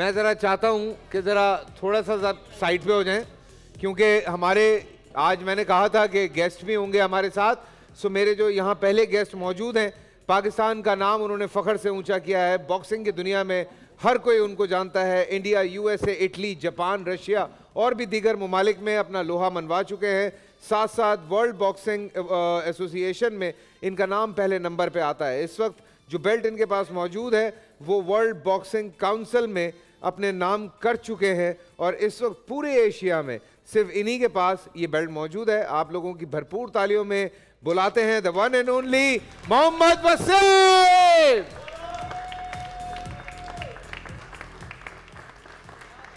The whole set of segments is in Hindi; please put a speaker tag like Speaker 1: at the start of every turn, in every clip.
Speaker 1: मैं ज़रा चाहता हूँ कि ज़रा थोड़ा सा साइड पे हो जाएं क्योंकि हमारे आज मैंने कहा था कि गेस्ट भी होंगे हमारे साथ सो मेरे जो यहाँ पहले गेस्ट मौजूद हैं पाकिस्तान का नाम उन्होंने फ़ख्र से ऊंचा किया है बॉक्सिंग की दुनिया में हर कोई उनको जानता है India USA Italy Japan Russia और भी दीगर ममालिक में अपना लोहा मनवा चुके हैं साथ साथ वर्ल्ड बॉक्सिंग एसोसिएशन में इनका नाम पहले नंबर पे आता है इस वक्त जो बेल्ट इनके पास मौजूद है वो वर्ल्ड बॉक्सिंग काउंसिल में अपने नाम कर चुके हैं और इस वक्त पूरे एशिया में सिर्फ इन्हीं के पास ये बेल्ट मौजूद है आप लोगों की भरपूर तालियों में बुलाते हैं the one and only Mohammad Wasim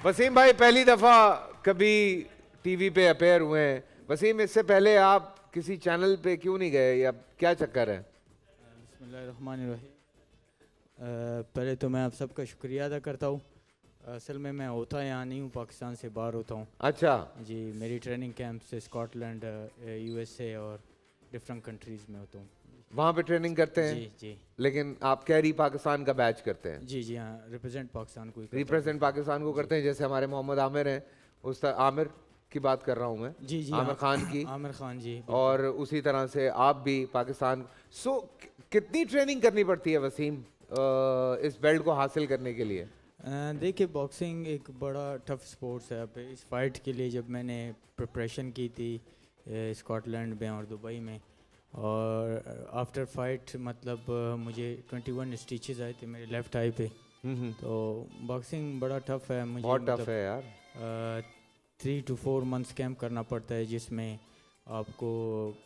Speaker 1: Wasim भाई पहली दफ़ा कभी टीवी पे अपेयर हुए हैं वसीम इससे पहले आप किसी चैनल पे क्यों नहीं गए या क्या चक्कर है
Speaker 2: बसमान पहले तो मैं आप सबका शुक्रिया अदा करता हूँ असल में मैं होता यहाँ नहीं हूँ पाकिस्तान से बाहर होता हूँ अच्छा जी मेरी ट्रेनिंग कैंप से स्कॉटलैंड यूएसए और डिफरेंट कंट्रीज में होता हूँ
Speaker 1: वहाँ पे ट्रेनिंग करते हैं जी जी लेकिन आप कैरी पाकिस्तान का बैच करते हैं
Speaker 2: जी जी हाँ रिप्रेजेंट पाकिस्तान को रिप्रेजेंट
Speaker 1: पाकिस्तान को करते हैं जैसे हमारे मोहम्मद आमिर हैं उस आमिर की बात कर रहा हूँ मैं जी जी हाँ। आमिर खान की आमिर खान जी और उसी तरह से आप भी पाकिस्तान सो कितनी ट्रेनिंग करनी पड़ती है वसीम इस बेल्ट को हासिल करने के लिए
Speaker 2: देखिए बॉक्सिंग एक बड़ा टफ स्पोर्ट्स है अब इस फाइट के लिए जब मैंने प्रिपरेशन की थी स्कॉटलैंड में और दुबई में और आफ्टर फाइट मतलब मुझे 21 स्टिचेस आए थे मेरे लेफ्ट आई पे हम्म, हम्म। तो बॉक्सिंग बड़ा टफ है मुझे बहुत मतलब, टफ है यार three two four months camp करना पड़ता है जिसमें आपको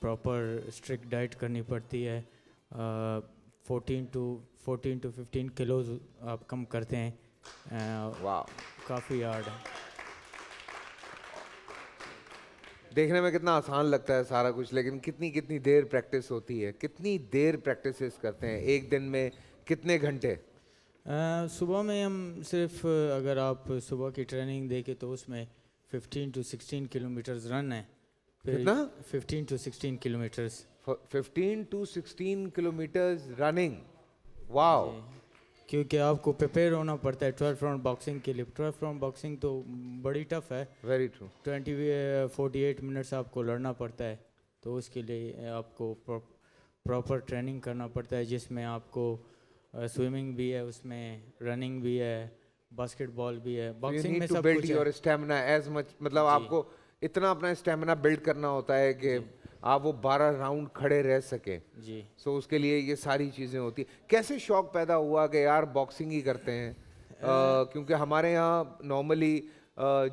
Speaker 2: प्रॉपर स्ट्रिक्ट डाइट करनी पड़ती है fourteen to fourteen to fifteen kilos आप कम करते हैं वाह काफ़ी हार्ड है
Speaker 1: देखने में कितना आसान लगता है सारा कुछ लेकिन कितनी कितनी देर प्रैक्टिस होती है कितनी देर प्रैक्टिस करते हैं
Speaker 2: एक दिन में कितने घंटे uh, सुबह में हम सिर्फ अगर आप सुबह की ट्रेनिंग देखें तो उसमें 15 टू 16 किलोमीटर्स रन है कितना 15 to 16 kilometres 15 to 16 kilometres running wow क्योंकि आपको प्रिपेयर होना पड़ता है ट्वेल्थ राउंड बॉक्सिंग के लिए ट्वेल्थ राउंड बॉक्सिंग तो बड़ी टफ है very true twenty forty eight minutes आपको लड़ना पड़ता है तो उसके लिए uh, आपको प्रॉपर ट्रेनिंग करना पड़ता है जिसमें आपको स्विमिंग uh, भी है उसमें रनिंग भी है बास्केटबॉल भी है बॉक्सिंग में सब कुछ और स्टेमिना एज मच मतलब आपको
Speaker 1: इतना अपना स्टेमिना बिल्ड करना होता है कि आप वो बारह राउंड खड़े रह सकें जी सो so, उसके लिए ये सारी चीज़ें होती कैसे शौक पैदा हुआ कि यार बॉक्सिंग ही करते हैं क्योंकि हमारे यहाँ नॉर्मली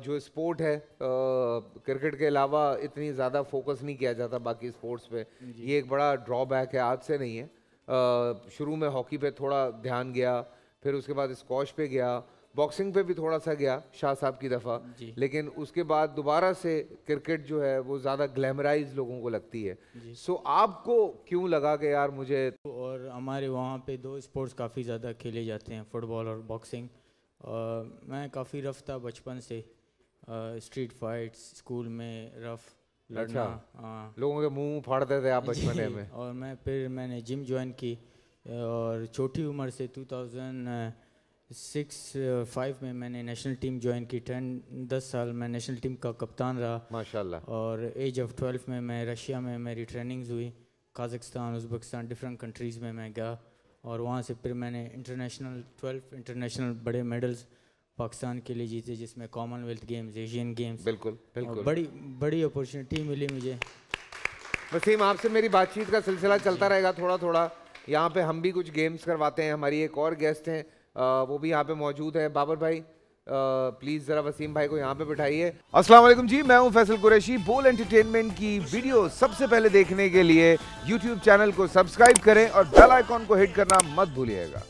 Speaker 1: जो स्पोर्ट है क्रिकेट के अलावा इतनी ज़्यादा फोकस नहीं किया जाता बाकी स्पोर्ट्स पे ये एक बड़ा ड्रॉबैक है आज से नहीं है शुरू में हॉकी पे थोड़ा ध्यान गया फिर उसके बाद स्कॉश पे गया बॉक्सिंग पे भी थोड़ा सा गया शाह साहब की दफ़ा लेकिन उसके बाद दोबारा से
Speaker 2: क्रिकेट जो है वो ज़्यादा ग्लैमराइज लोगों को लगती है सो so, आपको क्यों लगा कि यार मुझे और हमारे वहाँ पे दो स्पोर्ट्स काफ़ी ज़्यादा खेले जाते हैं फुटबॉल और बॉक्सिंग और मैं काफ़ी रफ था बचपन से स्ट्रीट फाइट्स स्कूल में रफ अच्छा। लड़ना अच्छा, लोगों के मुंह फाड़ते थे आप बचपन में और मैं फिर मैंने जिम ज्वाइन की और छोटी उम्र से 2000 सिक्स फाइव में मैंने नेशनल टीम ज्वाइन की टेन दस साल मैं नेशनल टीम का कप्तान रहा माशाल्लाह और एज ऑफ ट्वेल्व में मैं रशिया में मेरी ट्रेनिंग्स हुई काजस्तान उज़बकिस्तान डिफरेंट कंट्रीज़ में मैं गया और वहाँ से फिर मैंने इंटरनेशनल ट्वेल्व इंटरनेशनल बड़े मेडल्स पाकिस्तान के लिए जीते जिसमें कॉमनवेल्थ गेम्स एशियन गेम्स बिल्कुल बिल्कुल बड़ी बड़ी अपॉर्चुनिटी मिली मुझे
Speaker 1: वसीम आपसे मेरी बातचीत का सिलसिला चलता रहेगा थोड़ा थोड़ा यहाँ पे हम भी कुछ गेम्स करवाते हैं हमारी एक और गेस्ट हैं वो भी यहाँ पे मौजूद है बाबर भाई प्लीज़ ज़रा वसीम भाई को यहाँ पे बिठाइए अस्सलाम वालेकुम जी मैं हूँ फैसल कुरैशी बोल एंटरटेनमेंट की वीडियो सबसे पहले देखने के लिए यूट्यूब चैनल को सब्सक्राइब करें और बेल आइकॉन को हिट करना मत भूलिएगा